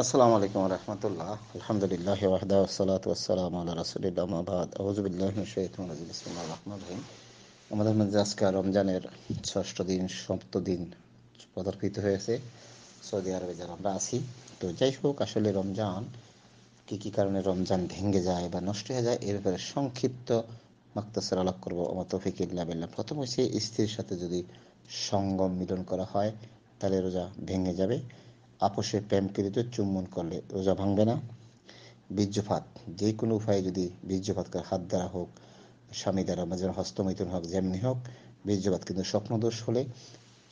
আলাইকুম আমাদের মধ্যে আজকে রমজানের ষষ্ঠ দিন সপ্ত দিন পদার্পিত হয়েছে সৌদি আরবে যারা আমরা আছি তো যাই হোক আসলে রমজান কী কী কারণে রমজান ভেঙে যায় বা নষ্ট হয়ে যায় এর ব্যাপারে সংক্ষিপ্ত মাক্তাসের আলাপ করবো আমার তফিকিল্লা বিল্লা প্রথম হচ্ছে স্ত্রীর সাথে যদি সঙ্গম মিলন করা হয় তাহলে রোজা ভেঙে যাবে আপোষে প্রেমকৃত চুম্বন করলে রোজা ভাঙবে না বীর্যপাত যে কোনো উপায়ে যদি বীর্যপাত হাত দ্বারা হোক স্বামী দ্বারা যেন হস্তমৈথুন হোক যেমনি হোক বীর্যপাত কিন্তু স্বপ্নদোষ হলে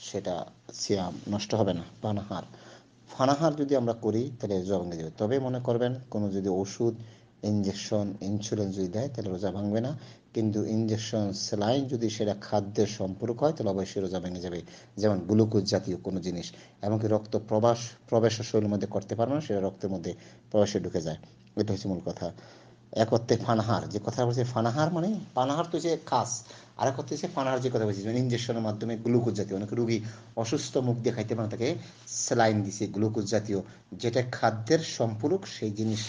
সেটা সিয়াম নষ্ট হবে না পানাহার ফানাহার যদি আমরা করি তাহলে রোজা ভেঙে যাবে তবে মনে করবেন কোনো যদি ওষুধ ইঞ্জেকশন ইনসুলিন যদি দেয় তাহলে রোজা ভাঙবে না কিন্তু ইঞ্জেকশন স্যালাইন যদি সেটা খাদ্যের সম্পর্ক হয় তাহলে অবশ্যই রোজা ভেঙে যাবে যেমন গ্লুকোজ জাতীয় কোনো জিনিস এমনকি রক্ত প্রবাস প্রবেশ শরীরের মধ্যে করতে পারবে না সেটা রক্তের মধ্যে প্রবেশে ঢুকে যায় এটা হচ্ছে মূল কথা এক অর্থে ফানাহার যে কথা বলছে ফানাহার মানে পানাহার তো যে খাস আর এক অর্থে ফানাহার যে কথা বলছি মানে ইঞ্জেকশনের মাধ্যমে গ্লুকোজ জাতীয় অনেক রুগী অসুস্থ মুখ দিয়ে খাইতে পারে তাকে স্যালাইন দিছে গ্লুকোজ জাতীয় যেটা খাদ্যের সম্পূরক সেই জিনিস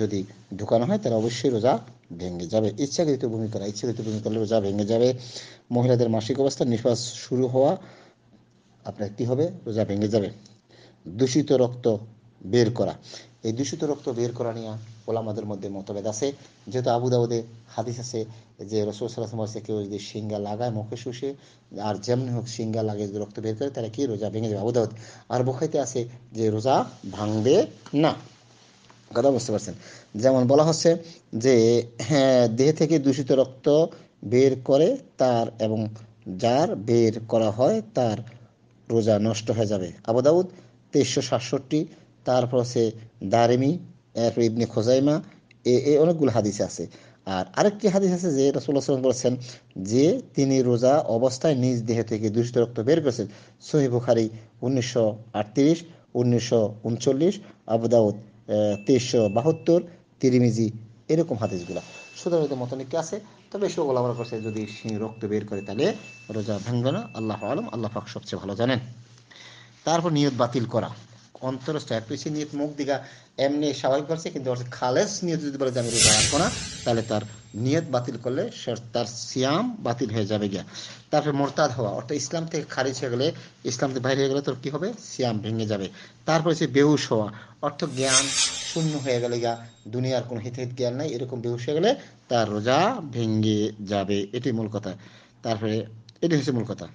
যদি ঢুকানো হয় তাহলে অবশ্যই রোজা ভেঙে যাবে ইচ্ছাকৃত ভূমিকা ইচ্ছাকৃত ভূমিকা রোজা ভেঙে যাবে মহিলাদের মাসিক অবস্থা নিঃশ্বাস শুরু হওয়া আপনার কী হবে রোজা ভেঙে যাবে দূষিত রক্ত বের করা এই দূষিত রক্ত বের করা নিয়ে ওলামাদের মধ্যে মতভেদ আছে যেহেতু আবুদাবুদে হাদিস আছে যে রসুল সাল্লাহ কেউ যদি শিঙ্গা লাগায় মুখে শুষে আর যেমনি হোক শিঙ্গা লাগে যদি রক্ত বের করে তাহলে কি রোজা ভেঙে যাবে আবুদাবুদ আর বোখাইতে আছে যে রোজা ভাঙবে না কথা বুঝতে পারছেন যেমন বলা হচ্ছে যে হ্যাঁ, দেহ থেকে দূষিত রক্ত বের করে তার এবং যার বের করা হয় তার রোজা নষ্ট হয়ে যাবে আবুদাউদ তেইশশো সাতষট্টি তারপর হচ্ছে দারিমি এরপর ইবনে খোজাইমা এ অনেকগুলো হাদিস আছে আর আরেকটি হাদিস আছে যে রসুল্লাহ বলেছেন যে তিনি রোজা অবস্থায় নিজ দেহ থেকে দূষিত রক্ত বের করেছেন সহি বুখারি উনিশশো আটত্রিশ উনিশশো উনচল্লিশ আবুদাউদ তেইশশো বাহাত্তর তিরিমিজি এরকম হাদিসগুলো সুতরাং একটি আছে তবে সে ওলামার করছে যদি সিং রক্ত বের করে তাহলে রোজা ভাঙবে না আল্লাহ আলম আল্লাহ পাক সবচেয়ে ভালো জানেন তারপর নিয়ত বাতিল করা অন্তরস্থ একপেশি নিয়ত মুখ দিঘা এমনি স্বাভাবিক করছে কিন্তু খালেস নিয়ত যদি বলে যে আমি রোজা রাখবো না তাহলে তার নিয়ত বাতিল করলে তার সিয়াম বাতিল হয়ে যাবে গিয়া তারপরে মোরতাদ হওয়া অর্থাৎ ইসলাম থেকে খারিজ হয়ে গেলে ইসলাম থেকে বাইরে হয়ে গেলে তোর কি হবে সিয়াম ভেঙে যাবে তারপরে হচ্ছে বেহুশ হওয়া অর্থ জ্ঞান শূন্য হয়ে গেলে গিয়া দুনিয়ার কোনো হিত হিত জ্ঞান নাই এরকম বেহুশ হয়ে গেলে তার রোজা ভেঙে যাবে এটি মূল কথা তারপরে এটি হচ্ছে মূল কথা